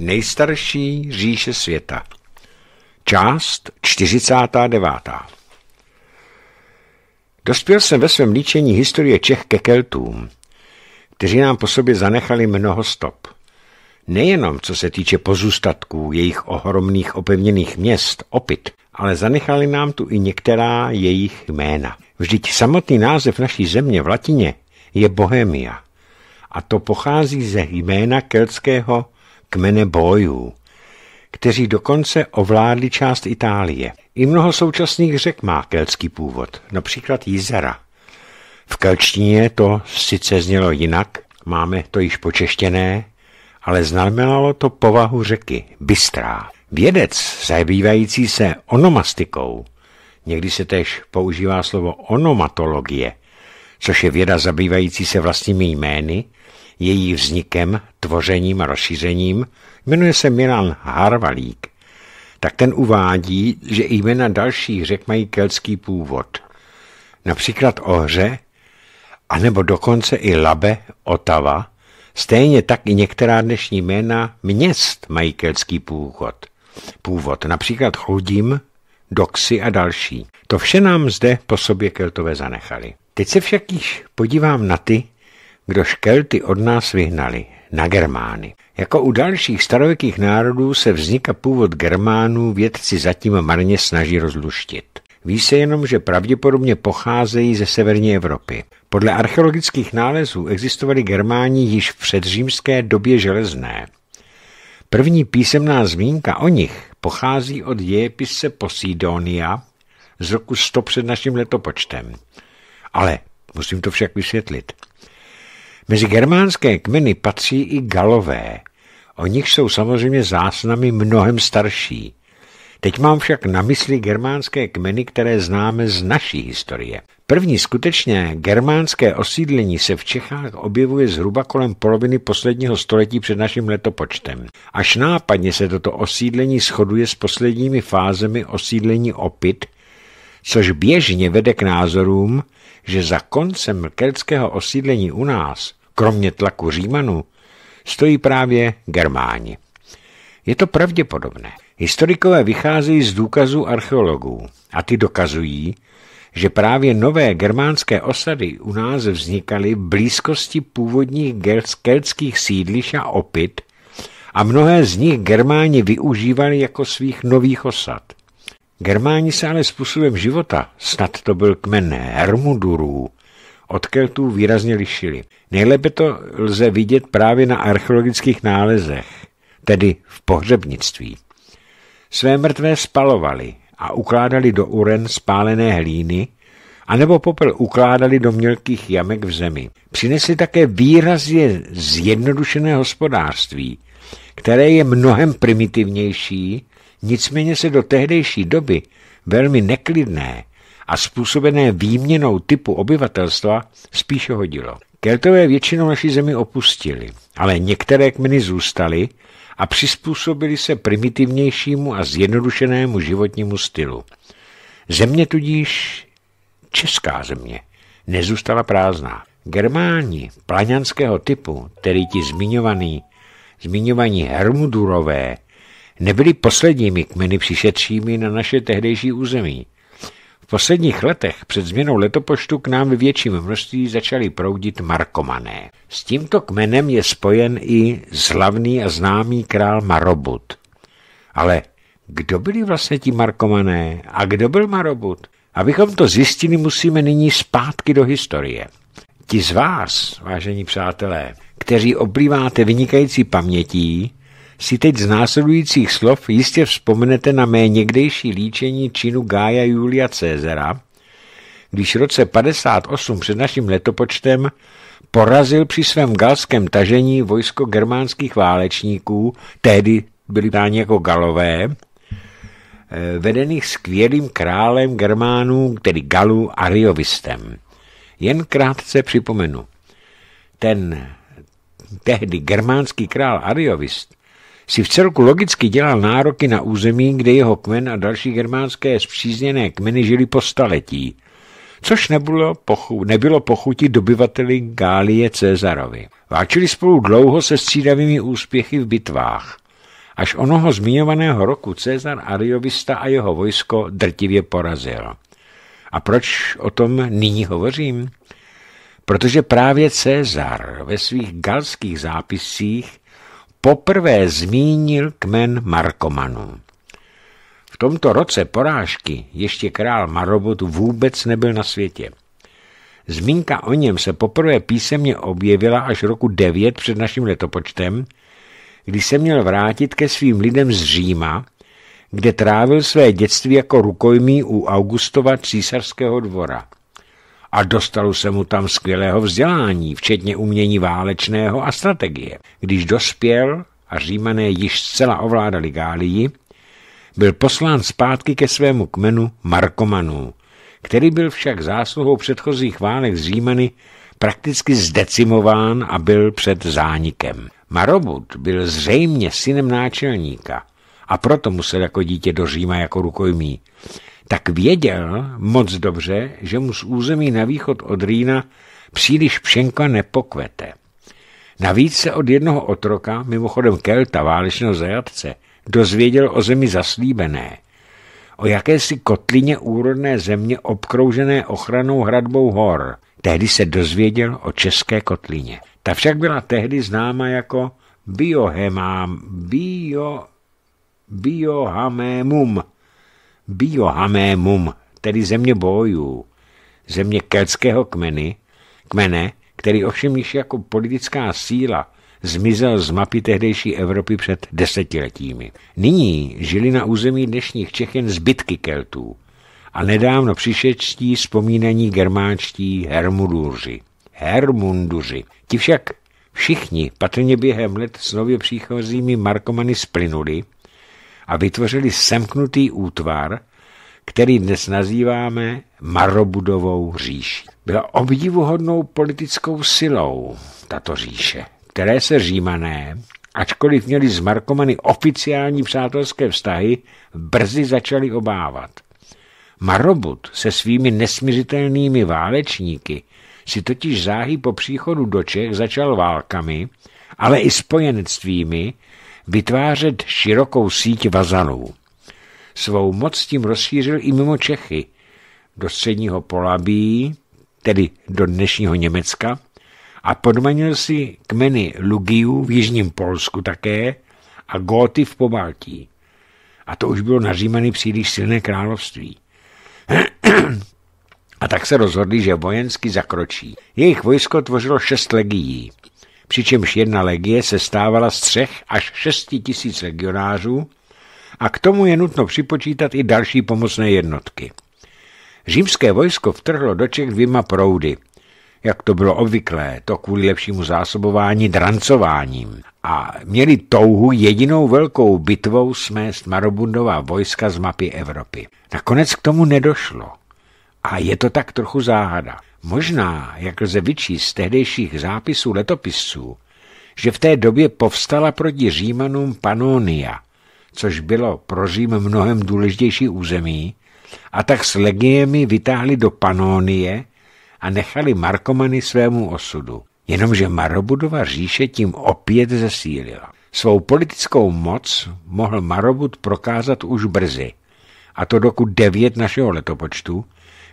nejstarší říše světa. Část 49. Dospěl jsem ve svém líčení historie Čech ke Keltům, kteří nám po sobě zanechali mnoho stop. Nejenom co se týče pozůstatků jejich ohromných opevněných měst, opit, ale zanechali nám tu i některá jejich jména. Vždyť samotný název naší země v latině je Bohemia. A to pochází ze jména keltského kmene bojů, kteří dokonce ovládli část Itálie. I mnoho současných řek má keltský původ, například jízera. V kelčtině to sice znělo jinak, máme to již počeštěné, ale znamenalo to povahu řeky, bystrá. Vědec zabývající se onomastikou, někdy se tež používá slovo onomatologie, což je věda zabývající se vlastními jmény, její vznikem, tvořením a rozšířením, jmenuje se Milan Harvalík, tak ten uvádí, že jména dalších řek mají keltský původ. Například Ohře, anebo dokonce i Labe, Otava, stejně tak i některá dnešní jména měst mají keltský původ. Původ, například Chludim, Doxy a další. To vše nám zde po sobě keltové zanechali. Teď se však již podívám na ty, kdo Škelty od nás vyhnali, na Germány. Jako u dalších starověkých národů se vznik a původ Germánů vědci zatím marně snaží rozluštit. Ví se jenom, že pravděpodobně pocházejí ze severní Evropy. Podle archeologických nálezů existovali Germáni již v předřímské době železné. První písemná zmínka o nich pochází od dějepisce Posidonia z roku 100 před naším letopočtem. Ale musím to však vysvětlit. Mezi germánské kmeny patří i galové. O nich jsou samozřejmě zásnamy mnohem starší. Teď mám však na mysli germánské kmeny, které známe z naší historie. První skutečně germánské osídlení se v Čechách objevuje zhruba kolem poloviny posledního století před naším letopočtem. Až nápadně se toto osídlení shoduje s posledními fázemi osídlení opit, což běžně vede k názorům, že za koncem keltského osídlení u nás kromě tlaku Římanů, stojí právě Germáni. Je to pravděpodobné. Historikové vycházejí z důkazů archeologů a ty dokazují, že právě nové germánské osady u nás vznikaly v blízkosti původních keltských sídliš a opit a mnohé z nich Germáni využívali jako svých nových osad. Germáni se ale způsobem života, snad to byl kmen Hermudurů, od Keltů výrazně lišili. Nejlépe to lze vidět právě na archeologických nálezech, tedy v pohřebnictví. Své mrtvé spalovali a ukládali do uren spálené hlíny, anebo popel ukládali do mělkých jamek v zemi. Přinesli také výrazně zjednodušené hospodářství, které je mnohem primitivnější, nicméně se do tehdejší doby velmi neklidné a způsobené výměnou typu obyvatelstva spíše hodilo. Keltové většinou naší zemi opustili, ale některé kmeny zůstaly a přizpůsobili se primitivnějšímu a zjednodušenému životnímu stylu. Země tudíž, česká země, nezůstala prázdná. Germáni plaňanského typu, tedy ti zmiňovaní, zmiňovaní Hermudurové, nebyli posledními kmeny přišetřími na naše tehdejší území posledních letech před změnou letopoštu k nám v větším množství začaly proudit markomané. S tímto kmenem je spojen i slavný a známý král Marobut. Ale kdo byli vlastně ti markomané a kdo byl Marobut? Abychom to zjistili, musíme nyní zpátky do historie. Ti z vás, vážení přátelé, kteří oblíváte vynikající pamětí, si teď z následujících slov jistě vzpomenete na mé někdejší líčení činu Gája Julia Cezara, když v roce 58 před naším letopočtem porazil při svém galském tažení vojsko germánských válečníků, tehdy byli dáni jako galové, eh, vedených skvělým králem germánů, tedy Galu Ariovistem. Jen krátce připomenu. Ten tehdy germánský král Ariovist si v celku logicky dělal nároky na území, kde jeho kmen a další germánské zpřízněné kmeny žili po staletí, což nebylo, pochu, nebylo pochutí dobyvateli Gálie Cezarovi. Váčili spolu dlouho se střídavými úspěchy v bitvách. Až onoho zmiňovaného roku Cezar Ariovista a jeho vojsko drtivě porazil. A proč o tom nyní hovořím? Protože právě Cezar ve svých galských zápiscích poprvé zmínil kmen Markomanů. V tomto roce porážky ještě král Marobot vůbec nebyl na světě. Zmínka o něm se poprvé písemně objevila až roku 9 před naším letopočtem, kdy se měl vrátit ke svým lidem z Říma, kde trávil své dětství jako rukojmí u Augustova císařského dvora – a dostalo se mu tam skvělého vzdělání, včetně umění válečného a strategie. Když dospěl a římané již zcela ovládali Gálii, byl poslán zpátky ke svému kmenu Markomanů, který byl však zásluhou předchozích válek z Římany prakticky zdecimován a byl před zánikem. Marobut byl zřejmě synem náčelníka a proto musel jako dítě do Říma jako rukojmí tak věděl moc dobře, že mu z území na východ od Rýna příliš pšenka nepokvete. Navíc se od jednoho otroka, mimochodem Kelta, válečného zajatce, dozvěděl o zemi zaslíbené, o jakési kotlině úrodné země obkroužené ochranou hradbou hor. Tehdy se dozvěděl o české kotlině. Ta však byla tehdy známa jako biohemám, bio, biohamemum, Biohamémum, tedy země bojů, země keltského kmeny, kmene, který ovšem již jako politická síla zmizel z mapy tehdejší Evropy před desetiletími. Nyní žili na území dnešních Čech jen zbytky Keltů a nedávno přišečtí vzpomínaní germánští hermuduři. Hermunduři. Ti však všichni patrně během let s nově příchozími Markomany splynuli a vytvořili semknutý útvar, který dnes nazýváme Marobudovou říši. Byla obdivuhodnou politickou silou tato říše, které se římané, ačkoliv měli z Markomany oficiální přátelské vztahy, brzy začali obávat. Marobud se svými nesmířitelnými válečníky si totiž záhy po příchodu do Čech začal válkami, ale i spojenectvími, vytvářet širokou síť vazanů. Svou moc tím rozšířil i mimo Čechy, do středního Polabí, tedy do dnešního Německa, a podmanil si kmeny Lugiů v jižním Polsku také a Góty v Pobaltí. A to už bylo nařímané příliš silné království. a tak se rozhodli, že vojensky zakročí. Jejich vojsko tvořilo šest legií přičemž jedna legie se stávala z třech až šesti tisíc legionářů a k tomu je nutno připočítat i další pomocné jednotky. Římské vojsko vtrhlo do Čech dvěma proudy, jak to bylo obvyklé, to kvůli lepšímu zásobování drancováním a měli touhu jedinou velkou bitvou smést Marobundová vojska z mapy Evropy. Nakonec k tomu nedošlo. A je to tak trochu záhada. Možná, jak lze vyčíst z tehdejších zápisů letopisců, že v té době povstala proti Římanům Panonia, což bylo pro Řím mnohem důležitější území, a tak s legiemi vytáhli do Panonie a nechali Markomany svému osudu. Jenomže Marobudova říše tím opět zesílila. Svou politickou moc mohl Marobud prokázat už brzy, a to doku 9 našeho letopočtu,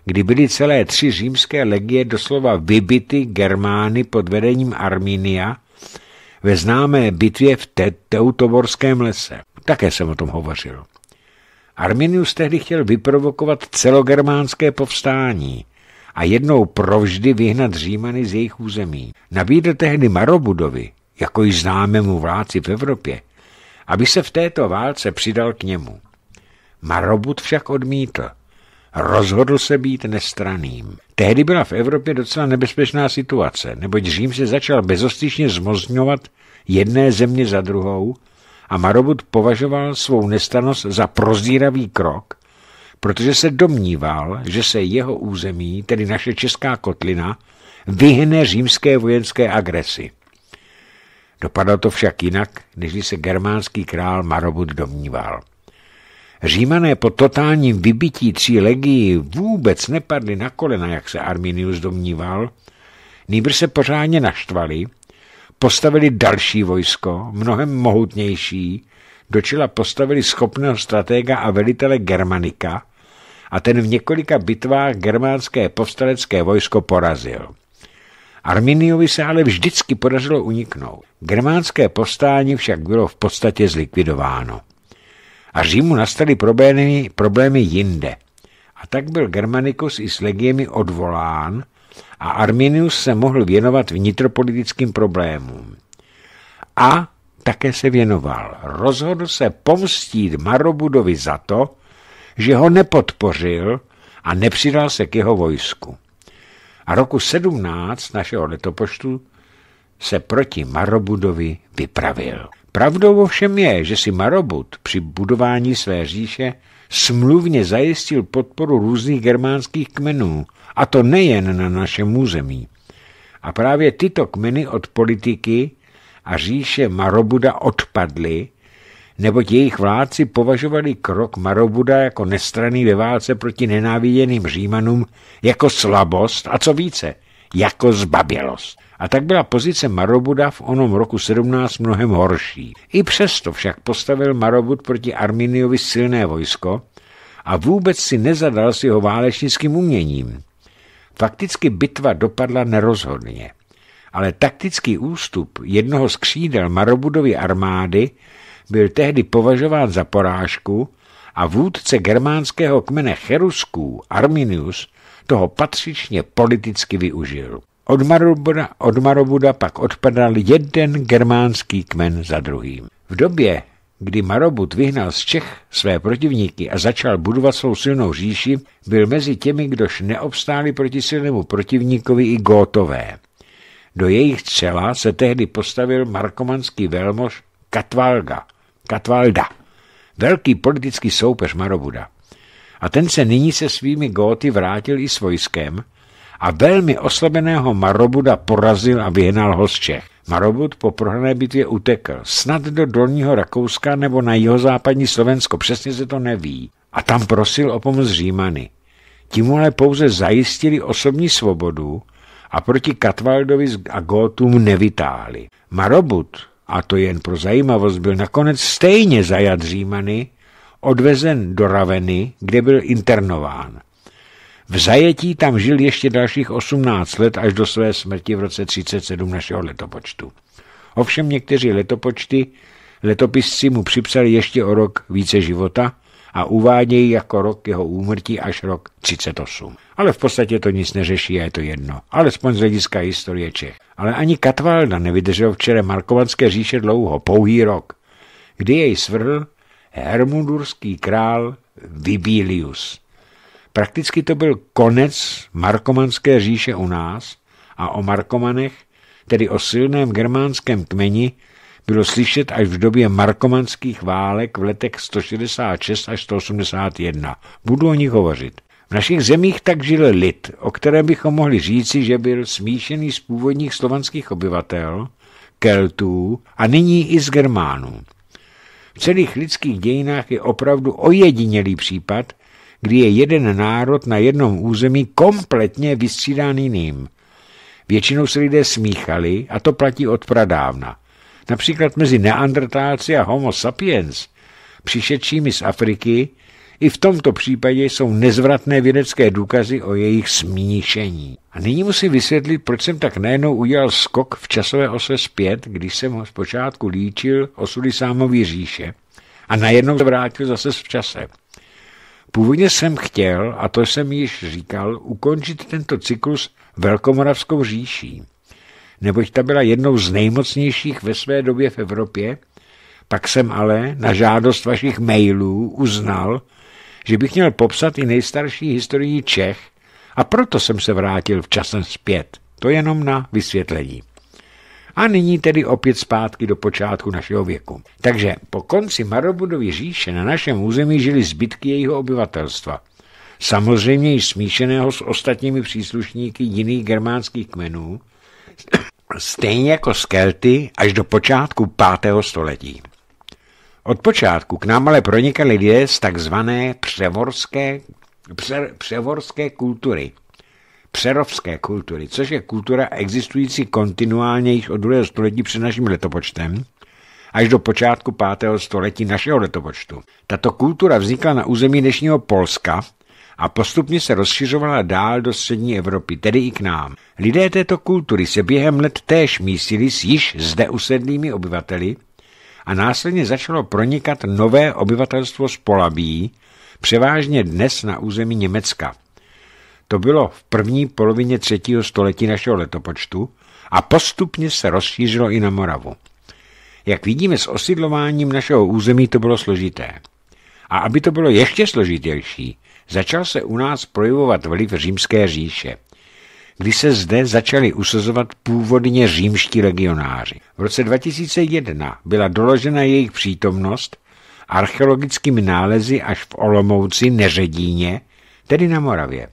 kdy byly celé tři římské legie doslova vybity Germány pod vedením Arminia ve známé bitvě v Te Teutoborském lese. Také jsem o tom hovořil. Arminius tehdy chtěl vyprovokovat celogermánské povstání a jednou provždy vyhnat Římany z jejich území. Nabídl tehdy Marobudovi, jako již známému vládci v Evropě, aby se v této válce přidal k němu. Marobud však odmítl rozhodl se být nestraným. Tehdy byla v Evropě docela nebezpečná situace, neboť Řím se začal bezostyčně zmozňovat jedné země za druhou a Marobut považoval svou nestranost za prozíravý krok, protože se domníval, že se jeho území, tedy naše česká kotlina, vyhne římské vojenské agresi. Dopadlo to však jinak, než se germánský král Marobut domníval. Římané po totálním vybití tří legií vůbec nepadli na kolena, jak se Arminius domníval, nýbr se pořádně naštvali, postavili další vojsko, mnohem mohutnější, do čela postavili schopného stratega a velitele Germanika a ten v několika bitvách germánské povstalecké vojsko porazil. Arminiovi se ale vždycky podařilo uniknout. Germánské povstání však bylo v podstatě zlikvidováno a Římu nastaly problémy, problémy jinde. A tak byl Germanicus i s legiemi odvolán a Arminius se mohl věnovat vnitropolitickým problémům. A také se věnoval. Rozhodl se pomstít Marobudovi za to, že ho nepodpořil a nepřidal se k jeho vojsku. A roku 17 našeho letopoštu se proti Marobudovi vypravil. Pravdou ovšem je, že si Marobut při budování své říše smluvně zajistil podporu různých germánských kmenů, a to nejen na našem území. A právě tyto kmeny od politiky a říše Marobuda odpadly, neboť jejich vládci považovali krok Marobuda jako nestraný ve válce proti nenáviděným Římanům jako slabost a co více, jako zbabělost a tak byla pozice Marobuda v onom roku 17 mnohem horší. I přesto však postavil Marobud proti Arminiovi silné vojsko a vůbec si nezadal s jeho válečnickým uměním. Fakticky bitva dopadla nerozhodně, ale taktický ústup jednoho z křídel Marobudovy armády byl tehdy považován za porážku a vůdce germánského kmene Cherusků, Arminius, toho patřičně politicky využil. Od Marobuda, od Marobuda pak odpadal jeden germánský kmen za druhým. V době, kdy Marobud vyhnal z Čech své protivníky a začal budovat svou silnou říši, byl mezi těmi, kdož neobstáli proti silnému protivníkovi i Gótové. Do jejich čela se tehdy postavil markomanský velmož Katvalga, Katvalda, velký politický soupeř Marobuda. A ten se nyní se svými Góty vrátil i s vojskem, a velmi oslabeného Marobuda porazil a vyhnal ho z Čech. Marobud po prohrané bitvě utekl, snad do Dolního Rakouska nebo na jihozápadní Slovensko, přesně se to neví. A tam prosil o pomoc Římany. Tím ale pouze zajistili osobní svobodu a proti Katvaldovi a Gótům nevytáhli. Marobud, a to jen pro zajímavost, byl nakonec stejně zajat Římany, odvezen do Raveny, kde byl internován. V zajetí tam žil ještě dalších 18 let až do své smrti v roce 37 našeho letopočtu. Ovšem někteří letopočty, letopisci mu připsali ještě o rok více života a uvádějí jako rok jeho úmrtí až rok 38. Ale v podstatě to nic neřeší a je to jedno, alespoň z hlediska historie Čech. Ale ani Katvalda nevydržel včera Markovanské říše dlouho, pouhý rok, kdy jej svrhl hermundurský král Vibilius. Prakticky to byl konec markomanské říše u nás a o markomanech, tedy o silném germánském kmeni, bylo slyšet až v době markomanských válek v letech 166 až 181. Budu o nich hovořit. V našich zemích tak žil lid, o kterém bychom mohli říci, že byl smíšený z původních slovanských obyvatel, Keltů a nyní i z Germánů. V celých lidských dějinách je opravdu ojedinělý případ, kdy je jeden národ na jednom území kompletně vystřídán jiným. Většinou se lidé smíchali a to platí od pradávna. Například mezi neandrtálci a homo sapiens, přišedšími z Afriky, i v tomto případě jsou nezvratné vědecké důkazy o jejich smíšení. A nyní musím vysvětlit, proč jsem tak najednou udělal skok v časové ose zpět, když jsem ho zpočátku líčil osudy sámový říše a najednou vrátil zase v čase. Původně jsem chtěl, a to jsem již říkal, ukončit tento cyklus Velkomoravskou říší, neboť ta byla jednou z nejmocnějších ve své době v Evropě, pak jsem ale na žádost vašich mailů uznal, že bych měl popsat i nejstarší historii Čech a proto jsem se vrátil v časem zpět. To jenom na vysvětlení. A nyní tedy opět zpátky do počátku našeho věku. Takže po konci Marobudovy říše na našem území žili zbytky jejího obyvatelstva. Samozřejmě i smíšeného s ostatními příslušníky jiných germánských kmenů, stejně jako s Kelty až do počátku 5. století. Od počátku k nám ale pronikali lidé z takzvané převorské, pře, převorské kultury – přerovské kultury, což je kultura existující kontinuálně již od druhého století před naším letopočtem, až do počátku 5. století našeho letopočtu. Tato kultura vznikla na území dnešního Polska a postupně se rozšiřovala dál do střední Evropy, tedy i k nám. Lidé této kultury se během let též místili s již zde usedlými obyvateli a následně začalo pronikat nové obyvatelstvo z Polabí, převážně dnes na území Německa – to bylo v první polovině třetího století našeho letopočtu a postupně se rozšířilo i na Moravu. Jak vidíme, s osidlováním našeho území to bylo složité. A aby to bylo ještě složitější, začal se u nás projevovat vliv římské říše, kdy se zde začali usazovat původně římští legionáři. V roce 2001 byla doložena jejich přítomnost archeologickými nálezy až v Olomouci, Neředíně, tedy na Moravě.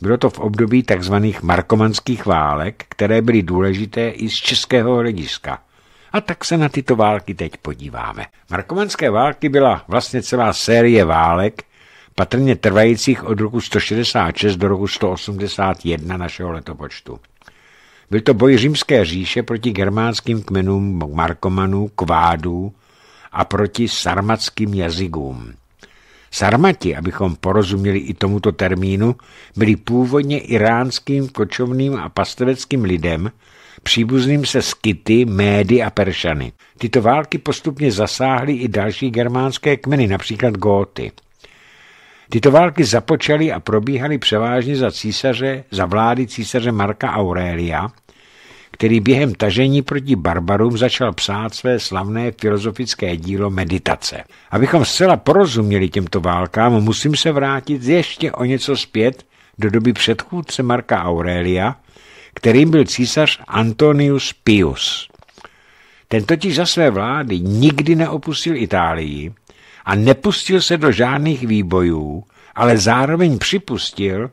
Bylo to v období tzv. markomanských válek, které byly důležité i z českého hlediska. A tak se na tyto války teď podíváme. Markomanské války byla vlastně celá série válek, patrně trvajících od roku 166 do roku 181 našeho letopočtu. Byl to boj římské říše proti germánským kmenům Markomanů, Kvádů a proti sarmackým jazykům. Sarmati, abychom porozuměli i tomuto termínu, byli původně iránským, kočovným a pasteveckým lidem, příbuzným se Skity, Médy a Peršany. Tyto války postupně zasáhly i další germánské kmeny, například Góty. Tyto války započaly a probíhaly převážně za císaře, za vlády císaře Marka Aurelia který během tažení proti barbarům začal psát své slavné filozofické dílo Meditace. Abychom zcela porozuměli těmto válkám, musím se vrátit ještě o něco zpět do doby předchůdce Marka Aurelia, kterým byl císař Antonius Pius. Ten totiž za své vlády nikdy neopustil Itálii a nepustil se do žádných výbojů, ale zároveň připustil,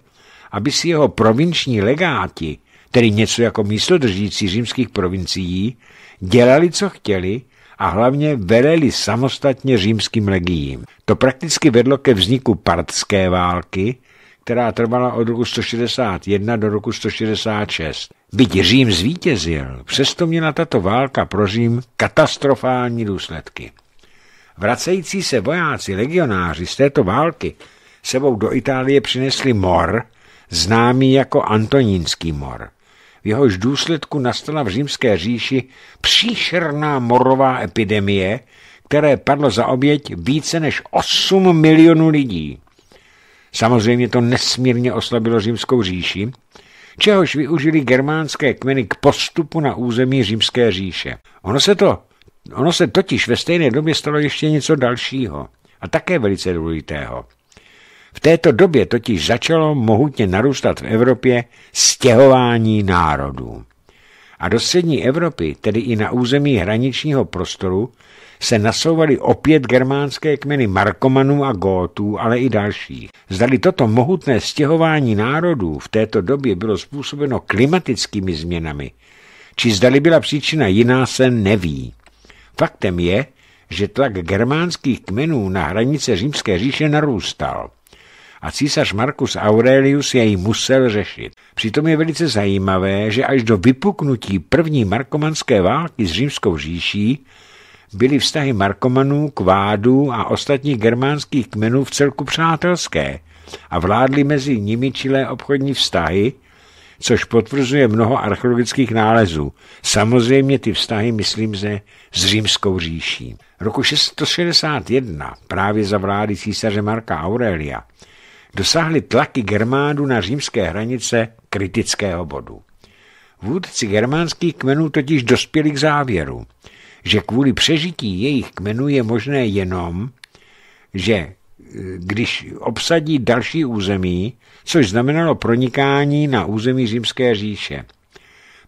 aby si jeho provinční legáti tedy něco jako místodržící římských provincií, dělali, co chtěli a hlavně veleli samostatně římským legiím. To prakticky vedlo ke vzniku partské války, která trvala od roku 161 do roku 166. Byť Řím zvítězil, přesto měla tato válka pro Řím katastrofální důsledky. Vracející se vojáci legionáři z této války sebou do Itálie přinesli mor, známý jako Antonínský mor v jehož důsledku nastala v římské říši příšerná morová epidemie, které padlo za oběť více než 8 milionů lidí. Samozřejmě to nesmírně oslabilo římskou říši, čehož využili germánské kmeny k postupu na území římské říše. Ono se, to, ono se totiž ve stejné době stalo ještě něco dalšího a také velice důležitého – v této době totiž začalo mohutně narůstat v Evropě stěhování národů. A do střední Evropy, tedy i na území hraničního prostoru, se nasouvaly opět germánské kmeny Markomanů a Gótů, ale i dalších. Zdali toto mohutné stěhování národů v této době bylo způsobeno klimatickými změnami, či zdali byla příčina jiná, se neví. Faktem je, že tlak germánských kmenů na hranice římské říše narůstal a císař Marcus Aurelius jej musel řešit. Přitom je velice zajímavé, že až do vypuknutí první markomanské války s římskou říší byly vztahy markomanů, kvádů a ostatních germánských kmenů v celku přátelské a vládly mezi nimi čilé obchodní vztahy, což potvrzuje mnoho archeologických nálezů. Samozřejmě ty vztahy, myslím, se, s římskou říší. Roku 661, právě za vlády císaře Marka Aurelia, dosáhly tlaky germánů na římské hranice kritického bodu. Vůdci germánských kmenů totiž dospěli k závěru, že kvůli přežití jejich kmenů je možné jenom, že e, když obsadí další území, což znamenalo pronikání na území Římské říše.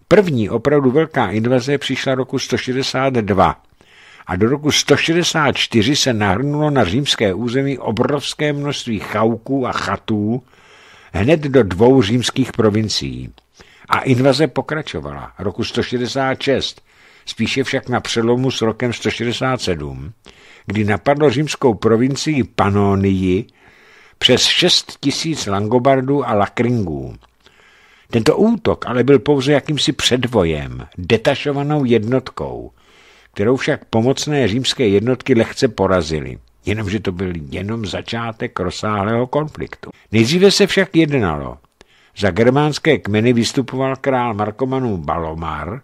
První opravdu velká invaze přišla roku 162 a do roku 164 se nahrnulo na římské území obrovské množství chauků a chatů hned do dvou římských provincií. A invaze pokračovala roku 166, spíše však na přelomu s rokem 167, kdy napadlo římskou provincii Panonii přes 6 tisíc langobardů a lakringů. Tento útok ale byl pouze jakýmsi předvojem, detašovanou jednotkou – kterou však pomocné římské jednotky lehce porazily. Jenomže to byl jenom začátek rozsáhlého konfliktu. Nejdříve se však jednalo. Za germánské kmeny vystupoval král Markomanů Balomar,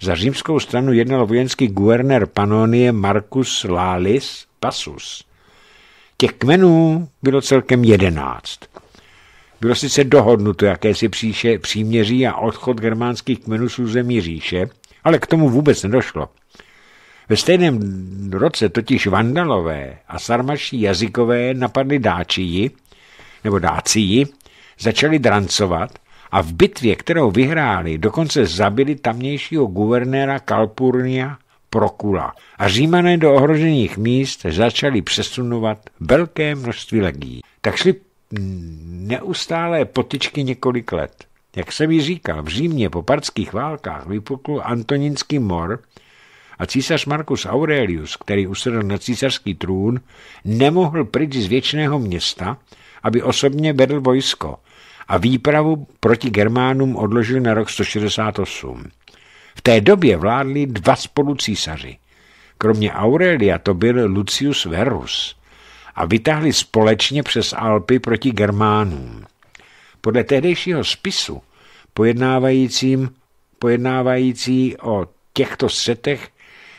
za římskou stranu jednal vojenský guvernér Panonie Marcus Lalis Passus. Těch kmenů bylo celkem jedenáct. Bylo sice dohodnuto jakési příše, příměří a odchod germánských kmenů z území říše, ale k tomu vůbec nedošlo. Ve stejném roce totiž Vandalové a sarmaští jazykové napadli Dáčiji, nebo dáciji, začali drancovat a v bitvě, kterou vyhráli, dokonce zabili tamnějšího guvernéra Kalpurnia Prokula a římané do ohrožených míst začali přesunovat velké množství legií. Tak šli neustálé potičky několik let. Jak jsem ji říkal, v Římě po partských válkách vypukl antoninský mor, a císař Marcus Aurelius, který usedl na císařský trůn, nemohl pryč z věčného města, aby osobně vedl vojsko a výpravu proti Germánům odložil na rok 168. V té době vládli dva spolu císaři. Kromě Aurelia to byl Lucius Verus a vytáhli společně přes Alpy proti Germánům. Podle tehdejšího spisu pojednávajícím, pojednávající o těchto setech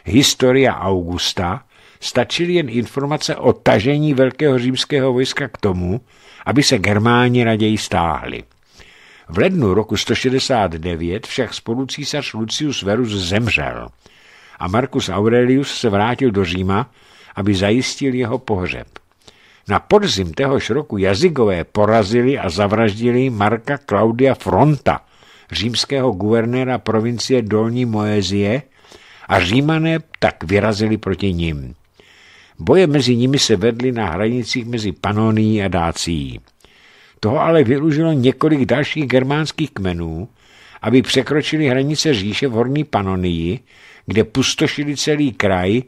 Historia Augusta stačily jen informace o tažení velkého římského vojska k tomu, aby se Germáni raději stáhli. V lednu roku 169 však císař Lucius Verus zemřel a Marcus Aurelius se vrátil do Říma, aby zajistil jeho pohřeb. Na podzim téhož roku jazykové porazili a zavraždili Marka Claudia Fronta, římského guvernéra provincie Dolní Moezie, a římané tak vyrazili proti ním. Boje mezi nimi se vedly na hranicích mezi Panonií a Dácií. Toho ale využilo několik dalších germánských kmenů, aby překročili hranice říše v Horní Panonii, kde pustošili celý kraj,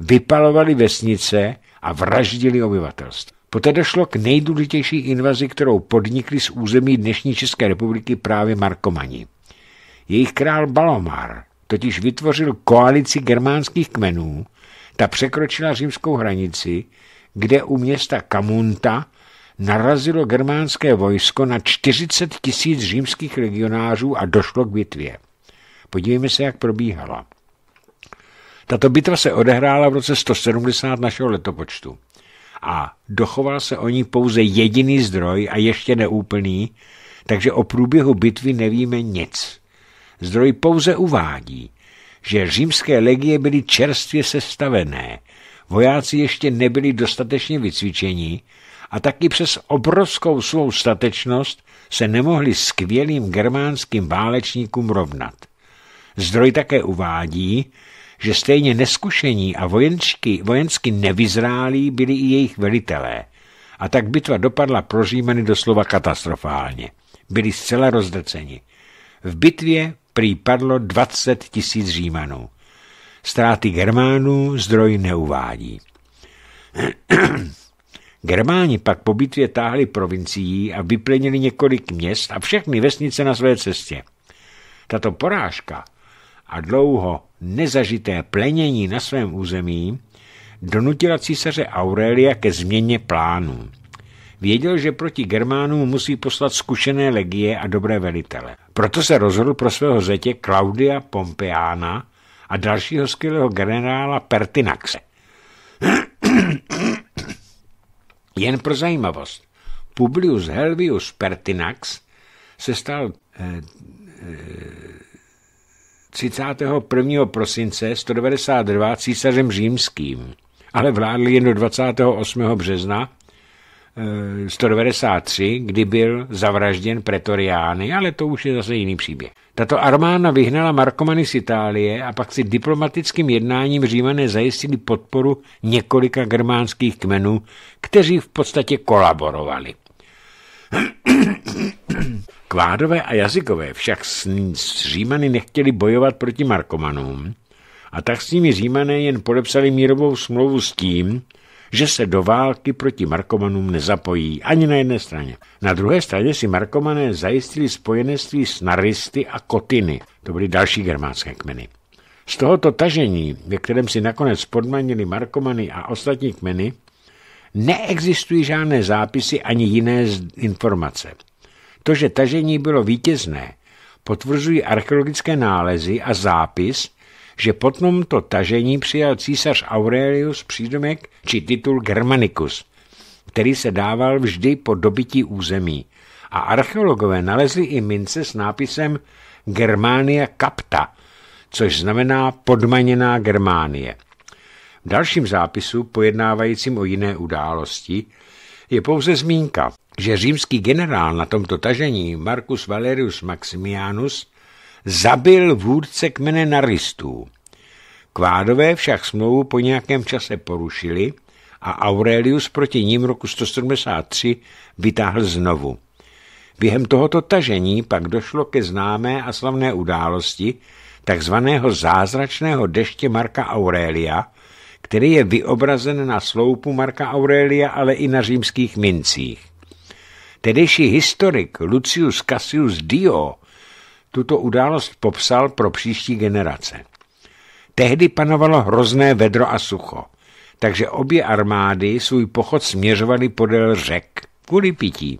vypalovali vesnice a vraždili obyvatelstvo. Poté došlo k nejdůležitější invazi, kterou podnikli z území dnešní České republiky právě Markomani. Jejich král Balomar totiž vytvořil koalici germánských kmenů, ta překročila římskou hranici, kde u města Kamunta narazilo germánské vojsko na 40 tisíc římských legionářů a došlo k bitvě. Podívejme se, jak probíhala. Tato bitva se odehrála v roce 170 našeho letopočtu a dochoval se o ní pouze jediný zdroj a ještě neúplný, takže o průběhu bitvy nevíme nic. Zdroj pouze uvádí, že římské legie byly čerstvě sestavené, vojáci ještě nebyli dostatečně vycvičení a taky přes obrovskou svou statečnost se nemohli skvělým germánským válečníkům rovnat. Zdroj také uvádí, že stejně neskušení a vojensky, vojensky nevyzrálí byli i jejich velitelé. A tak bitva dopadla pro Římany doslova katastrofálně. Byli zcela rozdrceni. V bitvě prý padlo 20 tisíc Římanů. Ztráty Germánů zdroj neuvádí. Germáni pak po bitvě táhli provincií a vyplenili několik měst a všechny vesnice na své cestě. Tato porážka a dlouho nezažité plenění na svém území donutila císaře Aurelia ke změně plánů. Věděl, že proti Germánům musí poslat zkušené legie a dobré velitele. Proto se rozhodl pro svého zetě Claudia Pompeána a dalšího skvělého generála Pertinaxe. Jen pro zajímavost, Publius Helvius Pertinax se stal eh, eh, 31. prosince 192 císařem římským, ale vládl jen do 28. března 193, eh, kdy byl zavražděn pretoriány, ale to už je zase jiný příběh. Tato armána vyhnala Markomany z Itálie a pak si diplomatickým jednáním římané zajistili podporu několika germánských kmenů, kteří v podstatě kolaborovali. Kvádové a jazykové však s, s Římany nechtěli bojovat proti Markomanům a tak s nimi Římané jen podepsali mírovou smlouvu s tím, že se do války proti Markomanům nezapojí ani na jedné straně. Na druhé straně si Markomané zajistili spojenectví s Naristy a Kotiny, to byly další germánské kmeny. Z tohoto tažení, ve kterém si nakonec podmanili Markomany a ostatní kmeny, neexistují žádné zápisy ani jiné informace. To, že tažení bylo vítězné, potvrzují archeologické nálezy a zápis, že po tomto tažení přijal císař Aurelius přídomek či titul Germanicus, který se dával vždy po dobití území. A archeologové nalezli i mince s nápisem Germania Capta, což znamená podmaněná Germánie. V dalším zápisu, pojednávajícím o jiné události, je pouze zmínka, že římský generál na tomto tažení Marcus Valerius Maximianus zabil vůdce kmene naristů. Kvádové však smlouvu po nějakém čase porušili a Aurelius proti ním roku 173 vytáhl znovu. Během tohoto tažení pak došlo ke známé a slavné události takzvaného zázračného deště Marka Aurelia, který je vyobrazen na sloupu Marka Aurelia, ale i na římských mincích. Tedejší historik Lucius Cassius Dio tuto událost popsal pro příští generace. Tehdy panovalo hrozné vedro a sucho, takže obě armády svůj pochod směřovaly podél řek kvůli pití.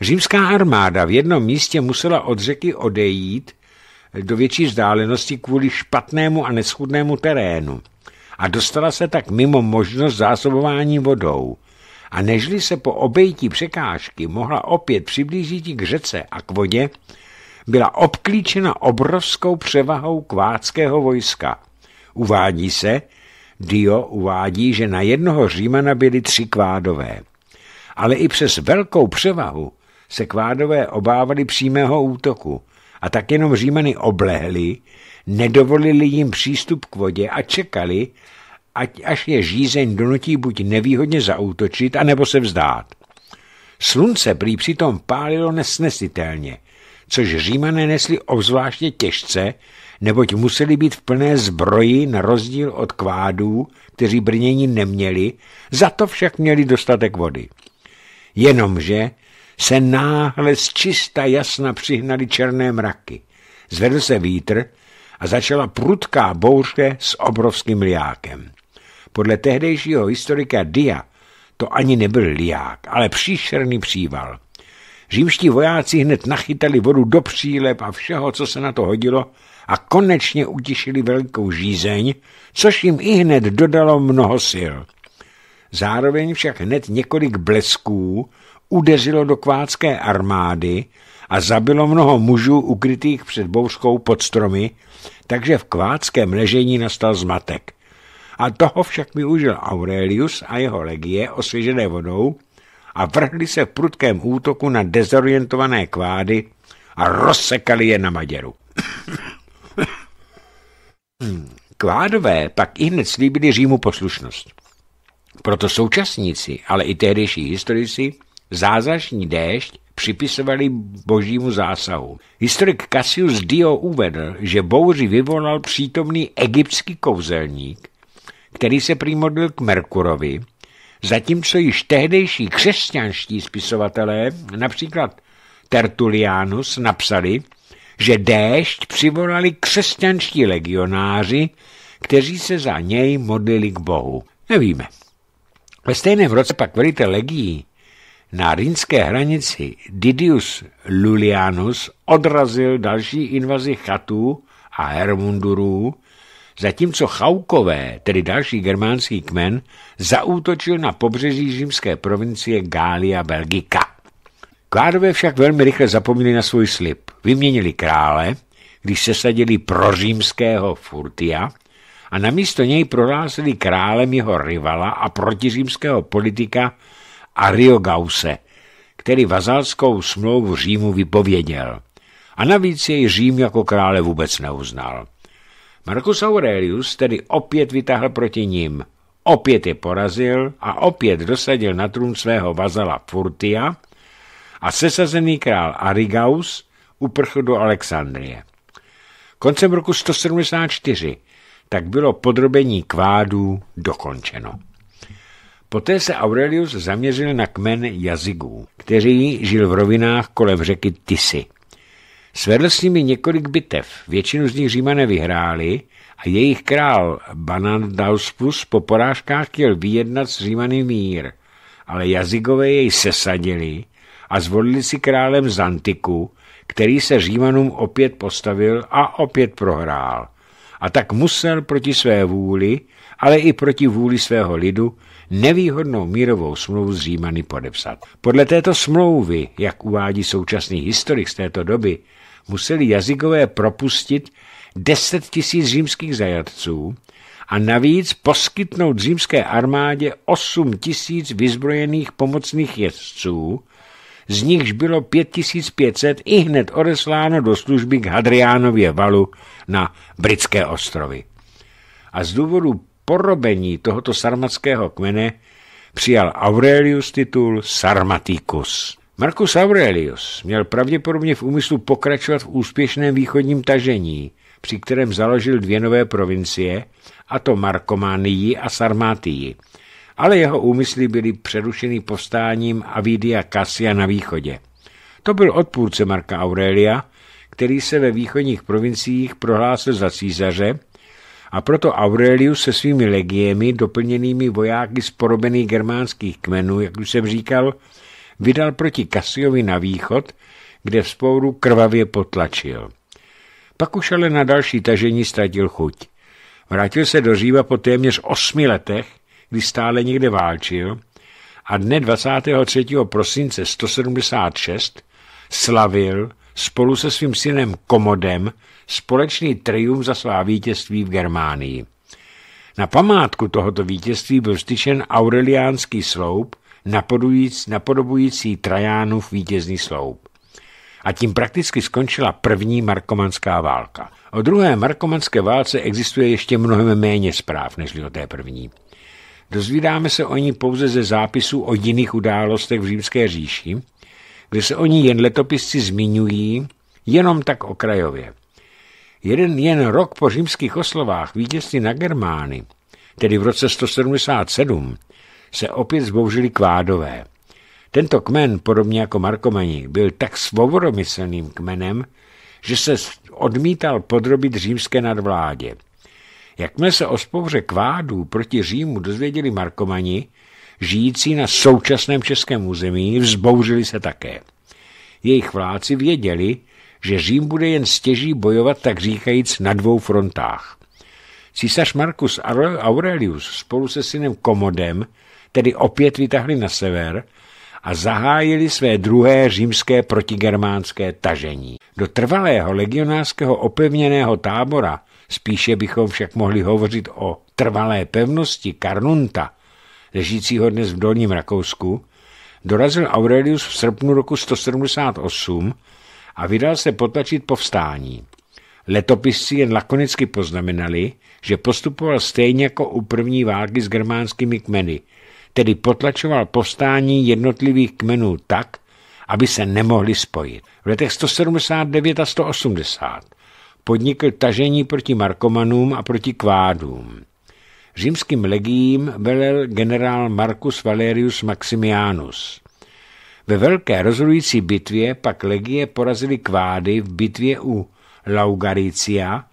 Římská armáda v jednom místě musela od řeky odejít do větší vzdálenosti kvůli špatnému a neschudnému terénu a dostala se tak mimo možnost zásobování vodou. A nežli se po obejití překážky mohla opět přiblížit k řece a k vodě, byla obklíčena obrovskou převahou kvádského vojska. Uvádí se, Dio uvádí, že na jednoho Římana byly tři kvádové. Ale i přes velkou převahu se kvádové obávali přímého útoku a tak jenom Římany oblehli, nedovolili jim přístup k vodě a čekali, ať až je žízeň donutí buď nevýhodně zaútočit, anebo se vzdát. Slunce prý přitom pálilo nesnesitelně což římané nesli obzvláště těžce, neboť museli být v plné zbroji na rozdíl od kvádů, kteří brnění neměli, za to však měli dostatek vody. Jenomže se náhle z čista jasna přihnali černé mraky. Zvedl se vítr a začala prudká bouře s obrovským liákem. Podle tehdejšího historika Dia to ani nebyl liák, ale příšerný příval. Římští vojáci hned nachytali vodu do přílep a všeho, co se na to hodilo, a konečně utišili velkou žízeň, což jim i hned dodalo mnoho sil. Zároveň však hned několik blesků udeřilo do kvácké armády a zabilo mnoho mužů ukrytých před bouřkou pod stromy, takže v kváckém ležení nastal zmatek. A toho však využil Aurelius a jeho legie osvěžené vodou a vrhli se v prudkém útoku na dezorientované kvády a rozsekali je na Maďaru. Hmm, kvádové pak i hned slíbili Římu poslušnost. Proto současníci, ale i tehdejší historici, zázační déšť připisovali božímu zásahu. Historik Cassius Dio uvedl, že bouři vyvolal přítomný egyptský kouzelník, který se přimodlil k Merkurovi zatímco již tehdejší křesťanští spisovatelé, například Tertulianus, napsali, že déšť přivolali křesťanští legionáři, kteří se za něj modlili k Bohu. Nevíme. Ve stejném roce pak velitel legií na rýnské hranici Didius Lulianus odrazil další invazi chatů a hermundurů, zatímco Chaukové, tedy další germánský kmen, zaútočil na pobřeží římské provincie Gália Belgika. Kládové však velmi rychle zapomněli na svůj slib. Vyměnili krále, když se pro Římského Furtia a namísto něj prohlásili králem jeho rivala a protiřímského politika Ariogause, který vazalskou smlouvu Římu vypověděl. A navíc jej Řím jako krále vůbec neuznal. Marcus Aurelius tedy opět vytáhl proti ním. Opět je porazil a opět dosadil na trůn svého vazala Furtia a sesazený král Arigaus uprchl do Alexandrie. Koncem roku 174 tak bylo podrobení kvádů dokončeno. Poté se Aurelius zaměřil na kmen jazygů, kteří žil v rovinách kolem řeky Tisy. Svedl s nimi několik bitev, většinu z nich římané vyhráli a jejich král Banandauspus po porážkách chtěl vyjednat s římany mír, ale jazygové jej sesadili a zvolili si králem Zantiku, který se římanům opět postavil a opět prohrál. A tak musel proti své vůli, ale i proti vůli svého lidu, nevýhodnou mírovou smlouvu s Římany podepsat. Podle této smlouvy, jak uvádí současný historik z této doby, museli jazykové propustit 10 tisíc římských zajatců a navíc poskytnout římské armádě 8 tisíc vyzbrojených pomocných jezdců, z nichž bylo 5500 i hned odesláno do služby k Hadriánově valu na britské ostrovy. A z důvodu porobení tohoto sarmatského kmene přijal Aurelius titul Sarmaticus. Marcus Aurelius měl pravděpodobně v úmyslu pokračovat v úspěšném východním tažení, při kterém založil dvě nové provincie, a to Markománii a Sarmátii, ale jeho úmysly byly přerušeny povstáním Avidia Cassia na východě. To byl odpůrce Marka Aurelia, který se ve východních provinciích prohlásil za císaře a proto Aurelius se svými legiemi, doplněnými vojáky z porobených germánských kmenů, jak už jsem říkal, vydal proti Kasiovi na východ, kde v spouru krvavě potlačil. Pak už ale na další tažení ztratil chuť. Vrátil se do Říva po téměř osmi letech, kdy stále někde válčil a dne 23. prosince 176 slavil spolu se svým synem Komodem společný triumf za svá vítězství v Germánii. Na památku tohoto vítězství byl styčen Aureliánský sloup napodobující Trajánův vítězný sloup. A tím prakticky skončila první markomanská válka. O druhé markomanské válce existuje ještě mnohem méně zpráv než o té první. Dozvídáme se o ní pouze ze zápisů o jiných událostech v Římské říši, kde se o ní jen letopisci zmiňují jenom tak okrajově. Jeden jen rok po římských oslovách vítězství na Germány, tedy v roce 177, se opět zbouřili kvádové. Tento kmen, podobně jako Markomani, byl tak svobodomyslným kmenem, že se odmítal podrobit římské nadvládě. Jakmile se o spouře kvádů proti Římu dozvěděli Markomani, žijící na současném českém území, vzbouřili se také. Jejich vláci věděli, že Řím bude jen stěží bojovat, tak říkajíc, na dvou frontách. Císař Marcus Aurelius spolu se synem Komodem tedy opět vytahli na sever a zahájili své druhé římské protigermánské tažení. Do trvalého legionářského opevněného tábora, spíše bychom však mohli hovořit o trvalé pevnosti Karnunta, ležícího dnes v Dolním Rakousku, dorazil Aurelius v srpnu roku 178 a vydal se potlačit povstání. Letopisci jen lakonicky poznamenali, že postupoval stejně jako u první války s germánskými kmeny – tedy potlačoval povstání jednotlivých kmenů tak, aby se nemohli spojit. V letech 179 a 180 podnikl tažení proti Markomanům a proti Kvádům. Římským legiím velel generál Marcus Valerius Maximianus. Ve velké rozhodující bitvě pak legie porazili kvády v bitvě u Laugaricia,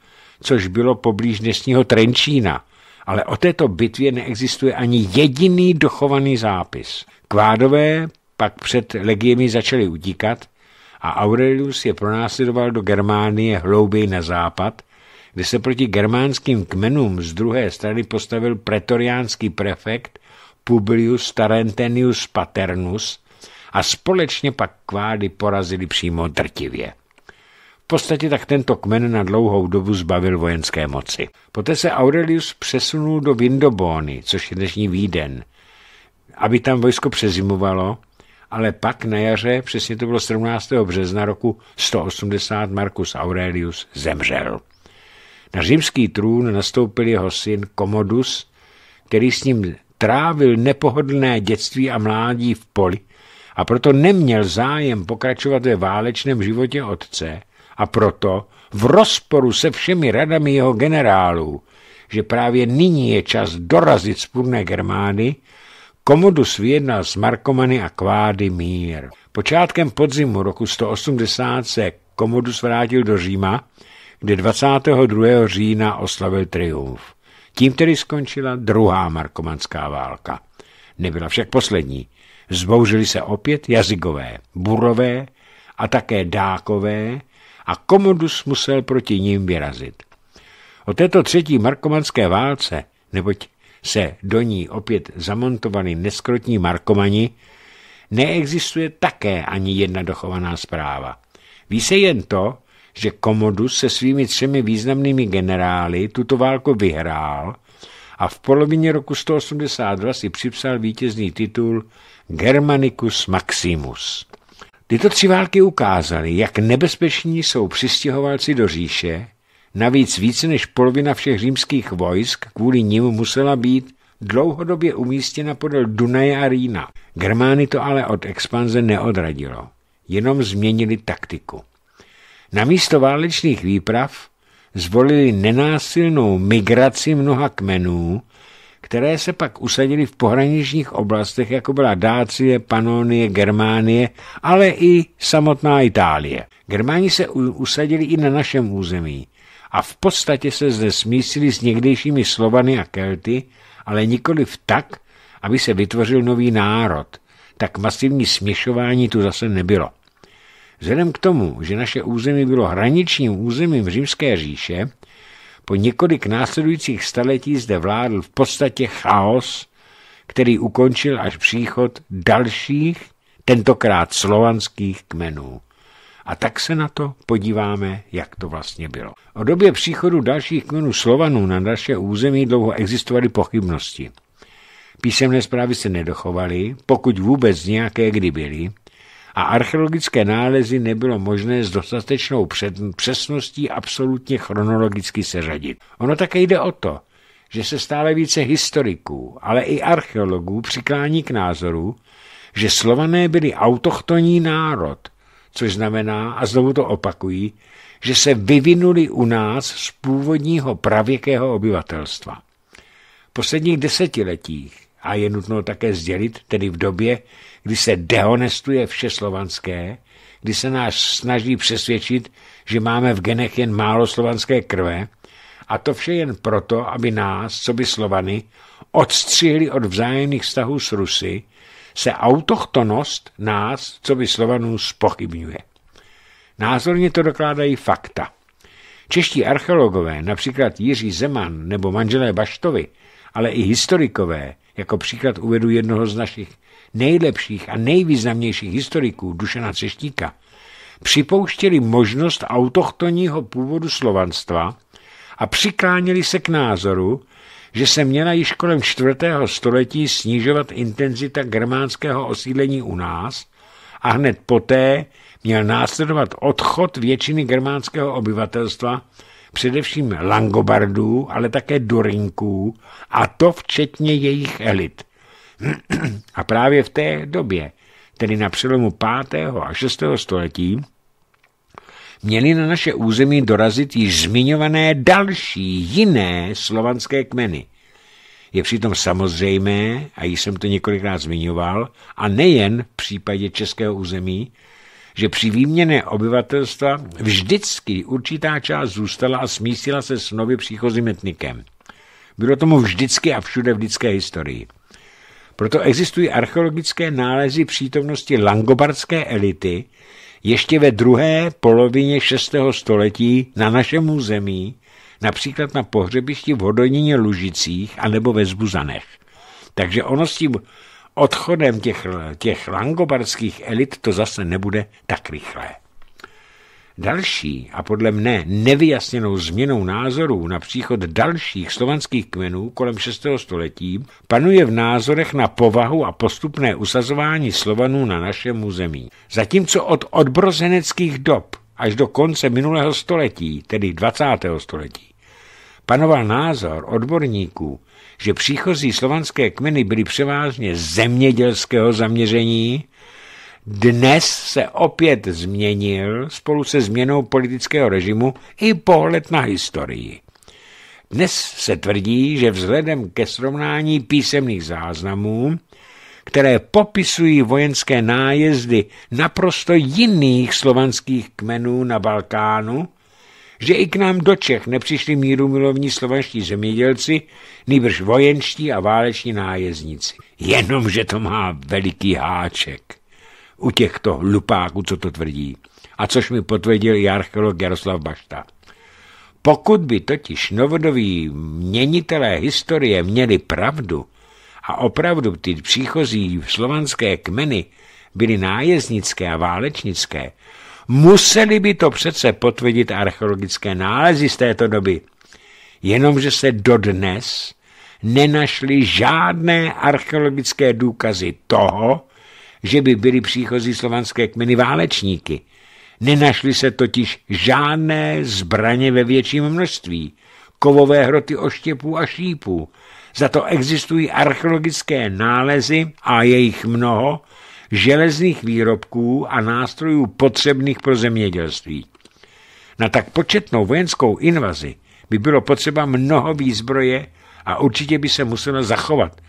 což bylo poblíž dnešního Trenčína, ale o této bitvě neexistuje ani jediný dochovaný zápis. Kvádové pak před legiemi začali utíkat a Aurelius je pronásledoval do Germánie hlouběji na západ, kde se proti germánským kmenům z druhé strany postavil pretoriánský prefekt Publius Tarentenius Paternus a společně pak kvády porazili přímo drtivě podstatě tak tento kmen na dlouhou dobu zbavil vojenské moci. Poté se Aurelius přesunul do Vindobóny, což je dnešní Víden, aby tam vojsko přezimovalo, ale pak na jaře, přesně to bylo 17. března roku 180, Marcus Aurelius zemřel. Na římský trůn nastoupil jeho syn Komodus, který s ním trávil nepohodlné dětství a mládí v poli a proto neměl zájem pokračovat ve válečném životě otce, a proto v rozporu se všemi radami jeho generálů, že právě nyní je čas dorazit spůrné Germány, Komodus vyjednal s Markomany a Kvády mír. Počátkem podzimu roku 180 se Komodus vrátil do Říma, kde 22. října oslavil triumf. Tím tedy skončila druhá markomanská válka. Nebyla však poslední. Zbouřili se opět jazykové, burové a také dákové, a Komodus musel proti ním vyrazit. O této třetí markomanské válce, neboť se do ní opět zamontovali neskrotní markomani, neexistuje také ani jedna dochovaná zpráva. Ví se jen to, že Komodus se svými třemi významnými generály tuto válku vyhrál a v polovině roku 182 si připsal vítězný titul Germanicus Maximus. Tyto tři války ukázaly, jak nebezpeční jsou přistěhovalci do říše, navíc více než polovina všech římských vojsk kvůli nim musela být dlouhodobě umístěna podél Dunaje a Rýna. Germány to ale od expanze neodradilo, jenom změnili taktiku. Na místo válečných výprav zvolili nenásilnou migraci mnoha kmenů, které se pak usadily v pohraničních oblastech, jako byla Dácie, Panonie, Germánie, ale i samotná Itálie. Germáni se usadili i na našem území a v podstatě se zde smísili s někdejšími Slovany a Kelty, ale nikoli v tak, aby se vytvořil nový národ. Tak masivní směšování tu zase nebylo. Vzhledem k tomu, že naše území bylo hraničním územím Římské říše, po několik následujících staletí zde vládl v podstatě chaos, který ukončil až příchod dalších, tentokrát slovanských kmenů. A tak se na to podíváme, jak to vlastně bylo. O době příchodu dalších kmenů Slovanů na naše území dlouho existovaly pochybnosti. Písemné zprávy se nedochovaly, pokud vůbec nějaké kdy byly, a archeologické nálezy nebylo možné s dostatečnou přesností absolutně chronologicky seřadit. Ono také jde o to, že se stále více historiků, ale i archeologů přiklání k názoru, že Slované byli autochtonní národ, což znamená, a znovu to opakují, že se vyvinuli u nás z původního pravěkého obyvatelstva. V posledních desetiletích, a je nutno také sdělit, tedy v době, kdy se dehonestuje vše slovanské, kdy se nás snaží přesvědčit, že máme v genech jen málo slovanské krve, a to vše jen proto, aby nás, co by Slovany, odstřihli od vzájemných vztahů s Rusy, se autochtonost nás, co by Slovanů, spochybňuje. Názorně to dokládají fakta. Čeští archeologové, například Jiří Zeman nebo manželé Baštovi, ale i historikové, jako příklad uvedu jednoho z našich nejlepších a nejvýznamnějších historiků, Dušana Ceštíka, připouštěli možnost autochtonního původu slovanstva a přikláněli se k názoru, že se měla již kolem čtvrtého století snižovat intenzita germánského osídlení u nás a hned poté měl následovat odchod většiny germánského obyvatelstva především langobardů, ale také dorinků, a to včetně jejich elit. A právě v té době, tedy na přelomu 5. a 6. století, měly na naše území dorazit již zmiňované další, jiné slovanské kmeny. Je přitom samozřejmé, a již jsem to několikrát zmiňoval, a nejen v případě českého území, že při výměně obyvatelstva vždycky určitá část zůstala a smísila se s nově příchozím etnikem. Bylo tomu vždycky a všude v lidské historii. Proto existují archeologické nálezy přítomnosti langobardské elity ještě ve druhé polovině 6. století na našem území, například na pohřebišti v Hodonině Lužicích anebo ve Zbuzanech. Takže ono s tím Odchodem těch, těch langobardských elit to zase nebude tak rychlé. Další a podle mne nevyjasněnou změnou názorů na příchod dalších slovanských kmenů kolem 6. století panuje v názorech na povahu a postupné usazování Slovanů na našem území. Zatímco od odbrozeneckých dob až do konce minulého století, tedy 20. století, panoval názor odborníků, že příchozí slovanské kmeny byly převážně zemědělského zaměření, dnes se opět změnil spolu se změnou politického režimu i pohled na historii. Dnes se tvrdí, že vzhledem ke srovnání písemných záznamů, které popisují vojenské nájezdy naprosto jiných slovanských kmenů na Balkánu, že i k nám do Čech nepřišli míru milovní slovanští zemědělci, nýbrž vojenští a váleční nájezdníci. Jenomže to má veliký háček u těchto lupáků, co to tvrdí. A což mi potvrdil i archeolog Jaroslav Bašta. Pokud by totiž novodoví měnitelé historie měli pravdu a opravdu ty příchozí slovanské kmeny byly nájezdnické a válečnické, Museli by to přece potvrdit archeologické nálezy z této doby. Jenomže se dodnes nenašly žádné archeologické důkazy toho, že by byly příchozí slovanské kmeny válečníky. Nenašly se totiž žádné zbraně ve větším množství, kovové hroty oštěpů a šípů. Za to existují archeologické nálezy a jejich mnoho, železných výrobků a nástrojů potřebných pro zemědělství. Na tak početnou vojenskou invazi by bylo potřeba mnoho výzbroje a určitě by se muselo zachovat,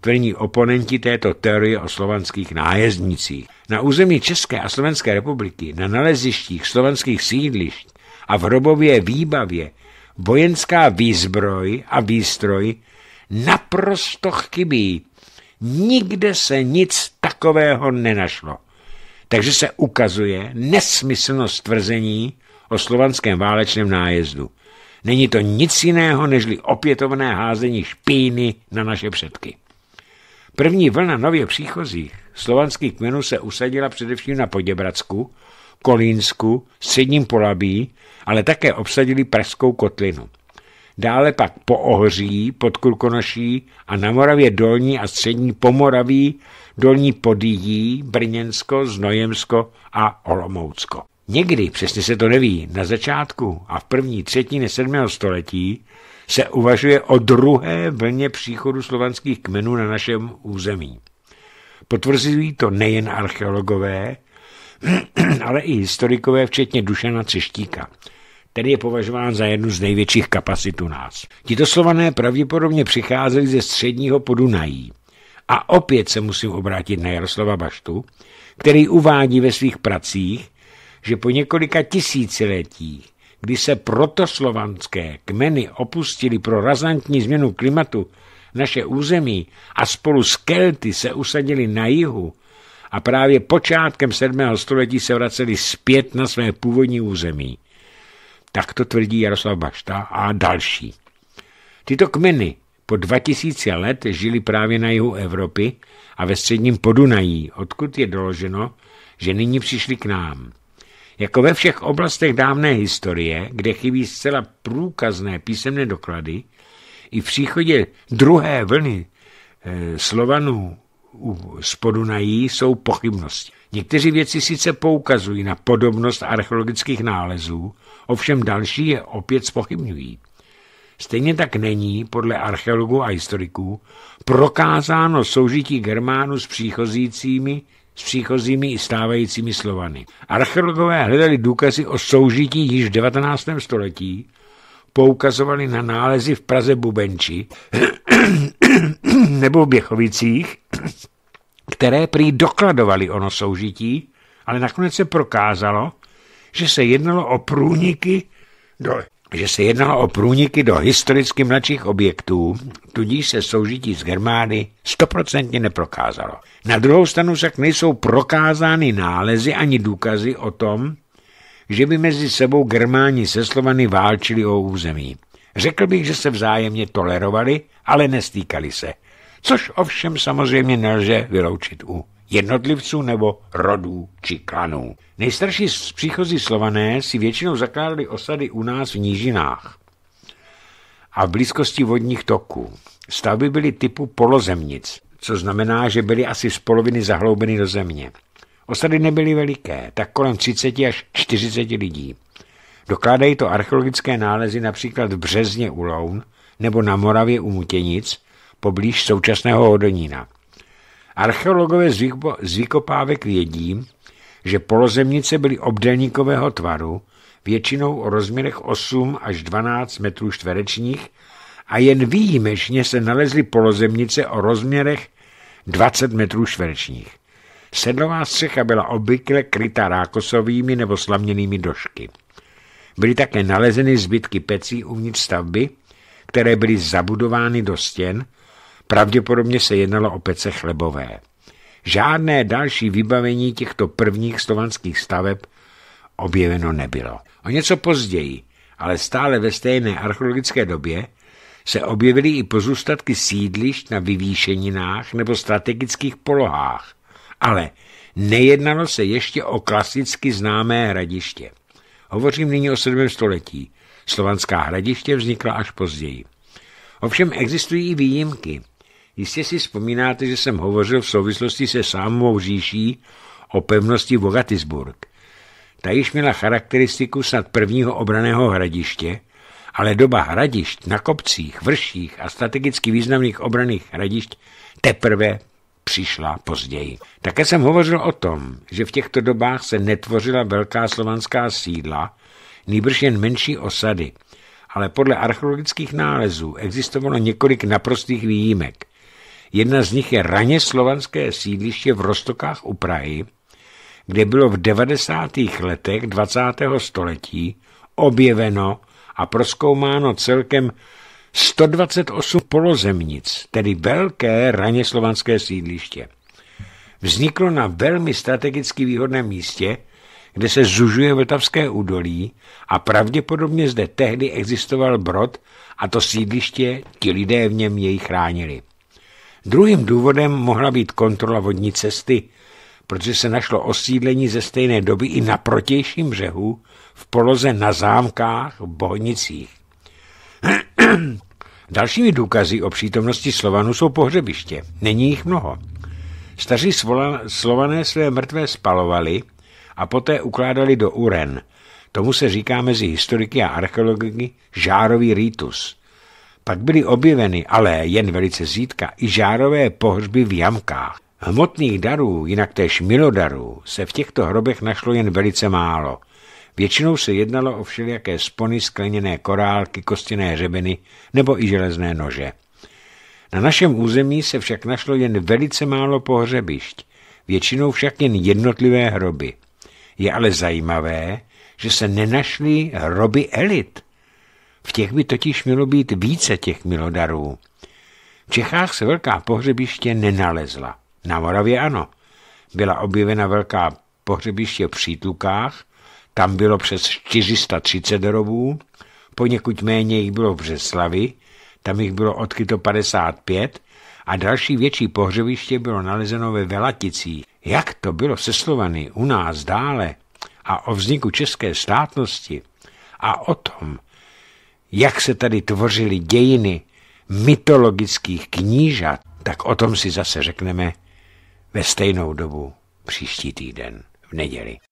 tvrdí oponenti této teorie o slovanských nájezdnicích. Na území České a Slovenské republiky, na nalezištích slovanských sídlišť a v hrobově výbavě vojenská výzbroj a výstroj naprosto chybí. Nikde se nic takového nenašlo. Takže se ukazuje nesmyslnost tvrzení o slovanském válečném nájezdu. Není to nic jiného, nežli opětovné házení špíny na naše předky. První vlna nově příchozích slovanských kmenů se usadila především na Poděbradsku, Kolínsku, Středním Polabí, ale také obsadili Pražskou kotlinu. Dále pak po Ohří, pod Kulkonoší a na Moravě Dolní a Střední Pomoraví Dolní Podijí, Brněnsko, Znojemsko a Olomoucko. Někdy, přesně se to neví, na začátku a v první třetině 7. století se uvažuje o druhé vlně příchodu slovanských kmenů na našem území. Potvrzují to nejen archeologové, ale i historikové, včetně Dušana Třeštíka, který je považován za jednu z největších kapacit u nás. Tito slované pravděpodobně přicházeli ze středního Podunají. A opět se musím obrátit na Jaroslava Baštu, který uvádí ve svých pracích, že po několika tisíciletích, kdy se protoslovanské kmeny opustili pro razantní změnu klimatu naše území a spolu s Kelty se usadili na jihu a právě počátkem 7. století se vraceli zpět na své původní území. Tak to tvrdí Jaroslav Bašta a další. Tyto kmeny po 2000 let žili právě na jihu Evropy a ve středním Podunají, odkud je doloženo, že nyní přišli k nám. Jako ve všech oblastech dávné historie, kde chybí zcela průkazné písemné doklady, i v příchodě druhé vlny eh, Slovanů z Podunají jsou pochybnosti. Někteří věci sice poukazují na podobnost archeologických nálezů, ovšem další je opět spochybňují. Stejně tak není, podle archeologů a historiků, prokázáno soužití Germánů s příchozícími s příchozími i stávajícími Slovany. Archeologové hledali důkazy o soužití již v 19. století, poukazovali na nálezy v Praze Bubenči nebo v Běchovicích, které prý dokladovali ono soužití, ale nakonec se prokázalo, že se jednalo o průniky do že se jednalo o průniky do historicky mladších objektů, tudíž se soužití s Germány stoprocentně neprokázalo. Na druhou stranu však nejsou prokázány nálezy ani důkazy o tom, že by mezi sebou Germáni se Slovany válčili o území. Řekl bych, že se vzájemně tolerovali, ale nestýkali se. Což ovšem samozřejmě nelze vyloučit u jednotlivců nebo rodů či klanů. Nejstarší z příchozí slované si většinou zakládali osady u nás v nížinách a v blízkosti vodních toků. Stavby byly typu polozemnic, co znamená, že byly asi z poloviny zahloubeny do země. Osady nebyly veliké, tak kolem 30 až 40 lidí. Dokládají to archeologické nálezy například v Březně u Loun nebo na Moravě u Mutěnic, poblíž současného Hodonína. Archeologové z výkopávek vědí, že polozemnice byly obdélníkového tvaru, většinou o rozměrech 8 až 12 metrů čtverečních a jen výjimečně se nalezly polozemnice o rozměrech 20 metrů čtverečních. Sedlová střecha byla obvykle kryta rákosovými nebo slaměnými došky. Byly také nalezeny zbytky pecí uvnitř stavby, které byly zabudovány do stěn, Pravděpodobně se jednalo o pece chlebové. Žádné další vybavení těchto prvních slovanských staveb objeveno nebylo. O něco později, ale stále ve stejné archeologické době, se objevily i pozůstatky sídlišť na vyvýšeninách nebo strategických polohách. Ale nejednalo se ještě o klasicky známé hradiště. Hovořím nyní o 7. století. Slovanská hradiště vznikla až později. Ovšem existují i výjimky – Jistě si vzpomínáte, že jsem hovořil v souvislosti se sámou říší o pevnosti Bogatisburg. Ta již měla charakteristiku snad prvního obraného hradiště, ale doba hradišť na kopcích, vrších a strategicky významných obraných hradišť teprve přišla později. Také jsem hovořil o tom, že v těchto dobách se netvořila velká slovanská sídla, nýbrž jen menší osady, ale podle archeologických nálezů existovalo několik naprostých výjimek. Jedna z nich je raně slovanské sídliště v Rostokách u Prahy, kde bylo v 90. letech 20. století objeveno a proskoumáno celkem 128 polozemnic, tedy velké raně slovanské sídliště. Vzniklo na velmi strategicky výhodném místě, kde se zužuje Vltavské údolí a pravděpodobně zde tehdy existoval brod a to sídliště ti lidé v něm jej chránili. Druhým důvodem mohla být kontrola vodní cesty, protože se našlo osídlení ze stejné doby i na protějším břehu v poloze na zámkách v Bohnicích. Dalšími důkazy o přítomnosti Slovanů jsou pohřebiště. Není jich mnoho. Staří Slované své mrtvé spalovali a poté ukládali do uren. Tomu se říká mezi historiky a archeologi žárový rýtus. Pak byly objeveny, ale jen velice zítka, i žárové pohřby v jamkách. Hmotných darů, jinak též milodarů, se v těchto hrobech našlo jen velice málo. Většinou se jednalo o všelijaké spony, skleněné korálky, kostěné řebeny nebo i železné nože. Na našem území se však našlo jen velice málo pohřebišť, většinou však jen jednotlivé hroby. Je ale zajímavé, že se nenašly hroby elit. V těch by totiž mělo být více těch milodarů. V Čechách se velká pohřebiště nenalezla. Na Moravě ano. Byla objevena velká pohřebiště v Přítlukách, tam bylo přes 430 rovů, poněkud méně jich bylo v Břeslavi, tam jich bylo odkryto 55 a další větší pohřebiště bylo nalezeno ve Velatici. Jak to bylo se Slovany u nás dále a o vzniku české státnosti a o tom, jak se tady tvořily dějiny mytologických knížat, tak o tom si zase řekneme ve stejnou dobu příští týden v neděli.